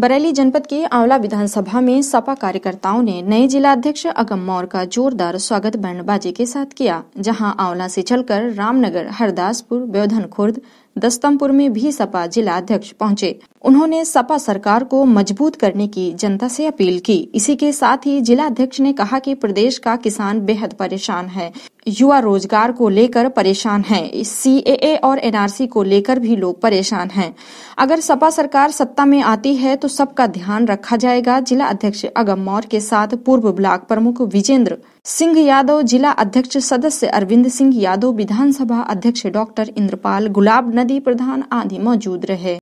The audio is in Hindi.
बरेली जनपद के आंवला विधानसभा में सपा कार्यकर्ताओं ने नए जिलाध्यक्ष अगम मौर का जोरदार स्वागत बैंडबाजी के साथ किया जहां आंवला से चलकर रामनगर हरदासपुर ब्योधन खुर्द दस्तमपुर में भी सपा जिला अध्यक्ष पहुंचे उन्होंने सपा सरकार को मजबूत करने की जनता से अपील की इसी के साथ ही जिला अध्यक्ष ने कहा कि प्रदेश का किसान बेहद परेशान है युवा रोजगार को लेकर परेशान है सी और एन को लेकर भी लोग परेशान हैं। अगर सपा सरकार सत्ता में आती है तो सबका ध्यान रखा जाएगा जिला अध्यक्ष अगम मौर के साथ पूर्व ब्लॉक प्रमुख विजेंद्र सिंह यादव जिला अध्यक्ष सदस्य अरविंद सिंह यादव विधानसभा अध्यक्ष डॉक्टर इंद्रपाल गुलाब नदी आदि प्रधान आदि मौजूद रहे